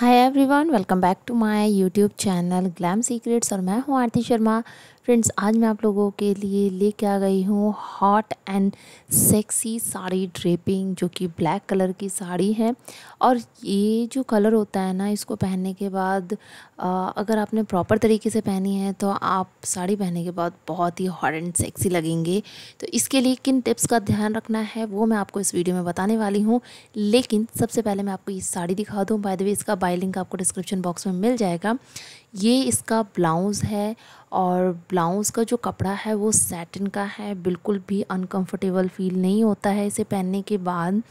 hi everyone welcome back to my YouTube channel Glam Secrets और मैं हूँ आरती Sharma friends आज मैं आप लोगों के लिए लेके आ गई हूँ hot and sexy sari draping जो कि ब्लैक कलर की साड़ी है और ये जो कलर होता है ना इसको पहनने के बाद आ, अगर आपने प्रॉपर तरीके से पहनी है तो आप साड़ी पहनने के बाद बहुत ही हॉट एंड सेक्सी लगेंगे तो इसके लिए किन टिप्स का ध्यान रखना है वो मैं आपको इस वीडियो में बताने वाली हूँ लेकिन सबसे पहले मैं आपको ये साड़ी दिखा दूँ बाय द वे इसका बाय लिंक आपको डिस्क्रिप्शन बॉक्स में मिल जाएगा ये इसका ब्लाउज़ है और ब्लाउज़ का जो कपड़ा है वो सैटिन का है बिल्कुल भी अनकंफर्टेबल फील नहीं होता है इसे पहनने के बाद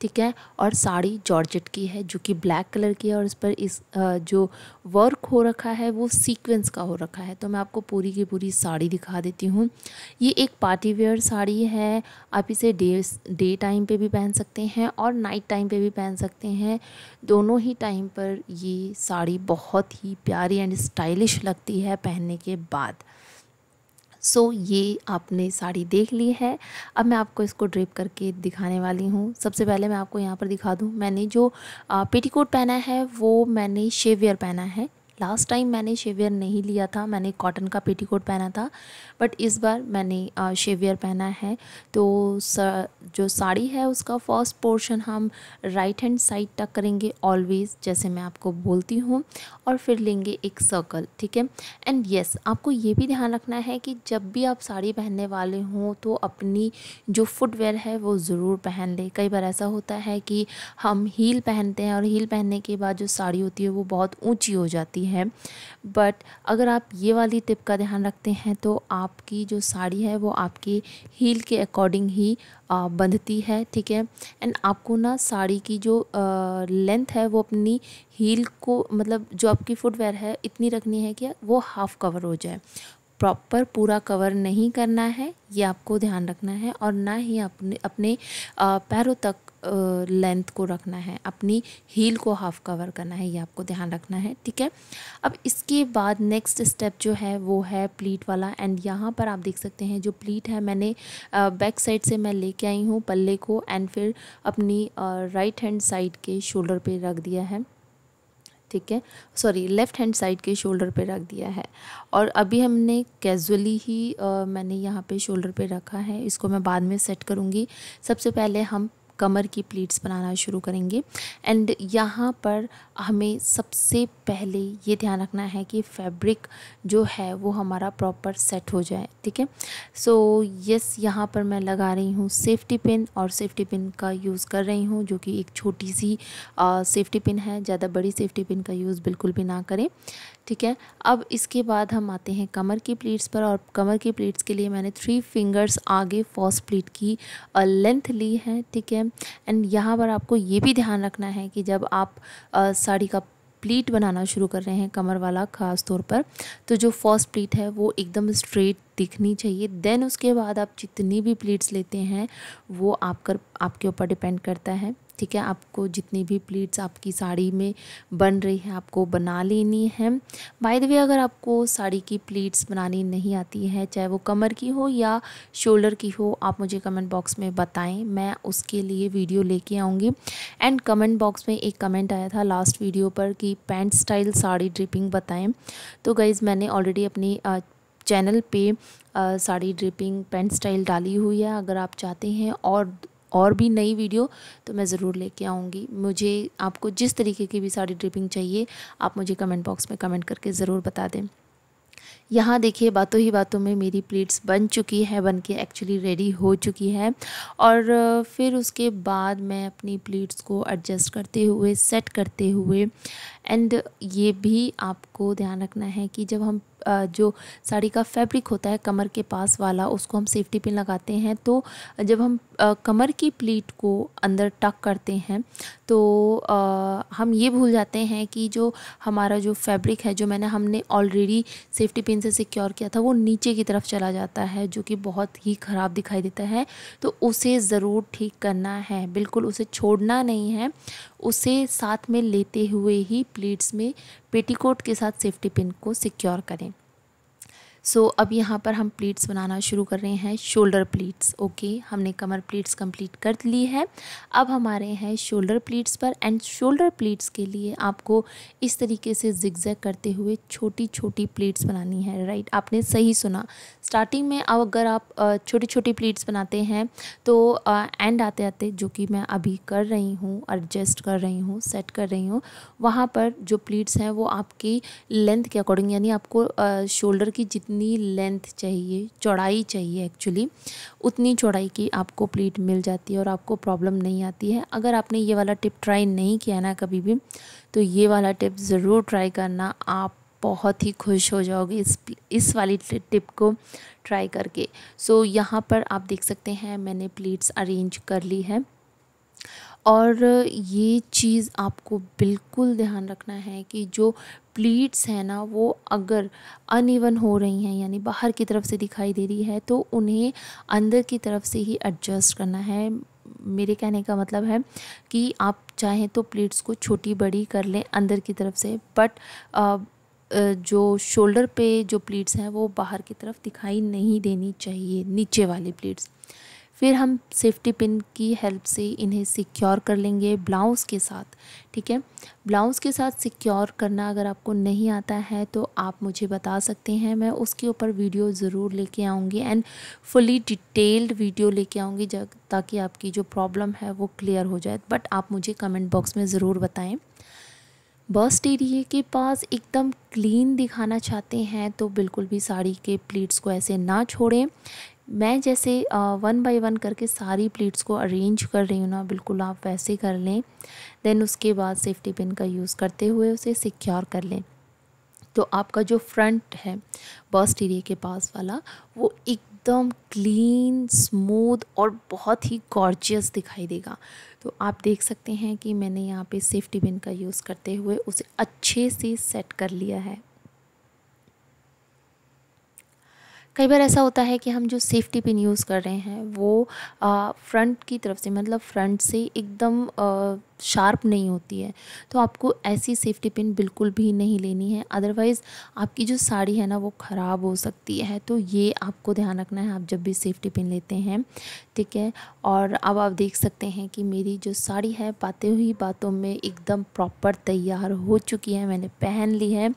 ठीक है और साड़ी जॉर्जेट की है जो कि ब्लैक कलर की है और इस पर इस जो वर्क हो रखा है वो सीक्वेंस का हो रखा है तो मैं आपको पूरी की पूरी साड़ी दिखा देती हूँ ये एक पार्टी वेयर साड़ी है आप इसे डे डे टाइम पे भी पहन सकते हैं और नाइट टाइम पे भी पहन सकते हैं दोनों ही टाइम पर ये साड़ी बहुत ही प्यारी एंड स्टाइलिश लगती है पहनने के बाद सो ये आपने साड़ी देख ली है अब मैं आपको इसको ड्रेप करके दिखाने वाली हूँ सबसे पहले मैं आपको यहाँ पर दिखा दूँ मैंने जो पेटीकोट पहना है वो मैंने शेवियर पहना है लास्ट टाइम मैंने शेवियर नहीं लिया था मैंने कॉटन का पेटीकोट पहना था बट इस बार मैंने शेवियर पहना है तो जो साड़ी है उसका फर्स्ट पोर्शन हम राइट हैंड साइड तक करेंगे ऑलवेज़ जैसे मैं आपको बोलती हूँ और फिर लेंगे एक सर्कल ठीक है एंड यस आपको ये भी ध्यान रखना है कि जब भी आप साड़ी पहनने वाले हों तो अपनी जो फुटवेयर है वो ज़रूर पहन लें कई बार ऐसा होता है कि हम हील पहनते हैं और हील पहनने के बाद जो साड़ी होती है वो बहुत ऊँची हो जाती है है बट अगर आप ये वाली टिप का ध्यान रखते हैं तो आपकी जो साड़ी है वो आपकी हील के अकॉर्डिंग ही बंधती है ठीक है एंड आपको ना साड़ी की जो लेंथ है वो अपनी हील को मतलब जो आपकी फुटवेयर है इतनी रखनी है कि वो हाफ़ कवर हो जाए प्रॉपर पूरा कवर नहीं करना है ये आपको ध्यान रखना है और ना ही अपने अपने पैरों तक लेंथ को रखना है अपनी हील को हाफ कवर करना है ये आपको ध्यान रखना है ठीक है अब इसके बाद नेक्स्ट स्टेप जो है वो है प्लीट वाला एंड यहाँ पर आप देख सकते हैं जो प्लीट है मैंने बैक साइड से मैं लेके आई हूँ पल्ले को एंड फिर अपनी राइट हैंड साइड के शोल्डर पे रख दिया है ठीक है सॉरी लेफ़्ट हैंड साइड के शोल्डर पे रख दिया है और अभी हमने कैजुअली ही आ, मैंने यहाँ पे शोल्डर पे रखा है इसको मैं बाद में सेट करूँगी सबसे पहले हम कमर की प्लीट्स बनाना शुरू करेंगे एंड यहाँ पर हमें सबसे पहले ये ध्यान रखना है कि फैब्रिक जो है वो हमारा प्रॉपर सेट हो जाए ठीक है सो यस यहाँ पर मैं लगा रही हूँ सेफ्टी पिन और सेफ्टी पिन का यूज़ कर रही हूँ जो कि एक छोटी सी सेफ्टी पिन है ज़्यादा बड़ी सेफ्टी पिन का यूज़ बिल्कुल भी ना करें ठीक है अब इसके बाद हम आते हैं कमर की प्लीट्स पर और कमर की प्लीट्स के लिए मैंने थ्री फिंगर्स आगे फॉस प्लीट की लेंथ ली है ठीक है एंड यहाँ पर आपको ये भी ध्यान रखना है कि जब आप साड़ी का प्लीट बनाना शुरू कर रहे हैं कमर वाला ख़ास तौर पर तो जो फर्स्ट प्लीट है वो एकदम स्ट्रेट दिखनी चाहिए देन उसके बाद आप जितनी भी प्लीट्स लेते हैं वो आप कर आपके ऊपर डिपेंड करता है ठीक है आपको जितनी भी प्लीट्स आपकी साड़ी में बन रही है आपको बना लेनी है बाय द वे अगर आपको साड़ी की प्लीट्स बनानी नहीं आती है चाहे वो कमर की हो या शोल्डर की हो आप मुझे कमेंट बॉक्स में बताएं मैं उसके लिए वीडियो लेके आऊँगी एंड कमेंट बॉक्स में एक कमेंट आया था लास्ट वीडियो पर कि पैंट स्टाइल साड़ी ड्रिपिंग बताएँ तो गाइज़ मैंने ऑलरेडी अपनी चैनल पे साड़ी ड्रिपिंग पेंट स्टाइल डाली हुई है अगर आप चाहते हैं और और भी नई वीडियो तो मैं ज़रूर लेके आऊँगी मुझे आपको जिस तरीके की भी साड़ी ड्रिपिंग चाहिए आप मुझे कमेंट बॉक्स में कमेंट करके ज़रूर बता दें यहाँ देखिए बातों ही बातों में मेरी प्लेट्स बन चुकी है बन के एक्चुअली रेडी हो चुकी है और फिर उसके बाद मैं अपनी प्लेट्स को एडजस्ट करते हुए सेट करते हुए एंड ये भी आपको ध्यान रखना है कि जब हम जो साड़ी का फैब्रिक होता है कमर के पास वाला उसको हम सेफ्टी पिन लगाते हैं तो जब हम कमर की प्लीट को अंदर टक करते हैं तो हम ये भूल जाते हैं कि जो हमारा जो फैब्रिक है जो मैंने हमने ऑलरेडी सेफ्टी पिन से सिक्योर किया था वो नीचे की तरफ चला जाता है जो कि बहुत ही ख़राब दिखाई देता है तो उसे ज़रूर ठीक करना है बिल्कुल उसे छोड़ना नहीं है उसे साथ में लेते हुए ही प्लीट्स में पेटीकोट के साथ सेफ्टी पिन को सिक्योर करें सो so, अब यहाँ पर हम प्लीट्स बनाना शुरू कर रहे हैं शोल्डर प्लीट्स ओके हमने कमर प्लीट्स कंप्लीट कर ली है अब हमारे हैं शोल्डर प्लीट्स पर एंड शोल्डर प्लीट्स के लिए आपको इस तरीके से जिगजैग करते हुए छोटी छोटी प्लीट्स बनानी है राइट आपने सही सुना स्टार्टिंग में अब अगर आप छोटी छोटी प्लीट्स बनाते हैं तो एंड आते आते जो कि मैं अभी कर रही हूँ एडजस्ट कर रही हूँ सेट कर रही हूँ वहाँ पर जो प्लीट्स हैं वो आपकी लेंथ के अकॉर्डिंग यानी आपको शोल्डर की जितनी जितनी लेंथ चाहिए चौड़ाई चाहिए एक्चुअली उतनी चौड़ाई की आपको प्लीट मिल जाती है और आपको प्रॉब्लम नहीं आती है अगर आपने ये वाला टिप ट्राई नहीं किया ना कभी भी तो ये वाला टिप ज़रूर ट्राई करना आप बहुत ही खुश हो जाओगे इस इस वाली टिप को ट्राई करके सो so, यहाँ पर आप देख सकते हैं मैंने प्लेट्स अरेंज कर ली है और ये चीज़ आपको बिल्कुल ध्यान रखना है कि जो प्लीट्स हैं ना वो अगर अनइवन हो रही हैं यानी बाहर की तरफ से दिखाई दे रही है तो उन्हें अंदर की तरफ से ही एडजस्ट करना है मेरे कहने का मतलब है कि आप चाहें तो प्लीट्स को छोटी बड़ी कर लें अंदर की तरफ से बट जो शोल्डर पे जो प्लीट्स हैं वो बाहर की तरफ दिखाई नहीं देनी चाहिए नीचे वाली प्लेट्स फिर हम सेफ्टी पिन की हेल्प से इन्हें सिक्योर कर लेंगे ब्लाउज़ के साथ ठीक है ब्लाउज़ के साथ सिक्योर करना अगर आपको नहीं आता है तो आप मुझे बता सकते हैं मैं उसके ऊपर वीडियो ज़रूर लेके आऊँगी एंड फुली डिटेल्ड वीडियो लेके आऊँगी ताकि आपकी जो प्रॉब्लम है वो क्लियर हो जाए बट आप मुझे कमेंट बॉक्स में ज़रूर बताएँ बस्ट एरिए के पास एकदम क्लीन दिखाना चाहते हैं तो बिल्कुल भी साड़ी के प्लीट्स को ऐसे ना छोड़ें मैं जैसे वन बाय वन करके सारी प्लेट्स को अरेंज कर रही हूँ ना बिल्कुल आप वैसे कर लें देन उसके बाद सेफ्टी पिन का यूज़ करते हुए उसे सिक्योर कर लें तो आपका जो फ्रंट है बस्ट एरिए के पास वाला वो एकदम क्लीन स्मूथ और बहुत ही गॉर्जियस दिखाई देगा तो आप देख सकते हैं कि मैंने यहाँ पे सेफ्टी पिन का यूज़ करते हुए उसे अच्छे से सेट कर लिया है कई बार ऐसा होता है कि हम जो सेफ्टी पिन यूज़ कर रहे हैं वो फ्रंट की तरफ से मतलब फ्रंट से एकदम शार्प नहीं होती है तो आपको ऐसी सेफ्टी पिन बिल्कुल भी नहीं लेनी है अदरवाइज़ आपकी जो साड़ी है ना वो ख़राब हो सकती है तो ये आपको ध्यान रखना है आप जब भी सेफ्टी पिन लेते हैं ठीक है और अब आप देख सकते हैं कि मेरी जो साड़ी है बातें हुई बातों में एकदम प्रॉपर तैयार हो चुकी है मैंने पहन ली है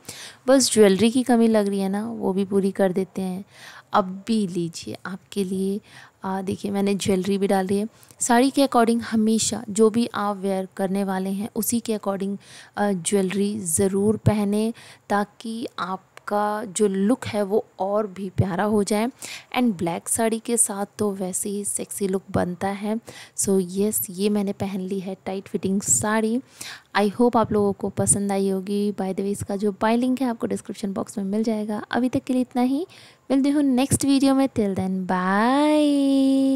बस ज्वेलरी की कमी लग रही है ना वो भी पूरी कर देते हैं अब भी लीजिए आपके लिए देखिए मैंने ज्वेलरी भी डाली है साड़ी के अकॉर्डिंग हमेशा जो भी आप वेयर करने वाले हैं उसी के अकॉर्डिंग ज्वेलरी ज़रूर पहने ताकि आप आपका जो लुक है वो और भी प्यारा हो जाए एंड ब्लैक साड़ी के साथ तो वैसे ही सेक्सी लुक बनता है सो so, येस yes, ये मैंने पहन ली है tight fitting sari I hope आप लोगों को पसंद आई होगी बाय द वे इसका जो बाय लिंक है आपको डिस्क्रिप्शन बॉक्स में मिल जाएगा अभी तक के लिए इतना ही मिलती हूँ नेक्स्ट वीडियो में टिल देन बाय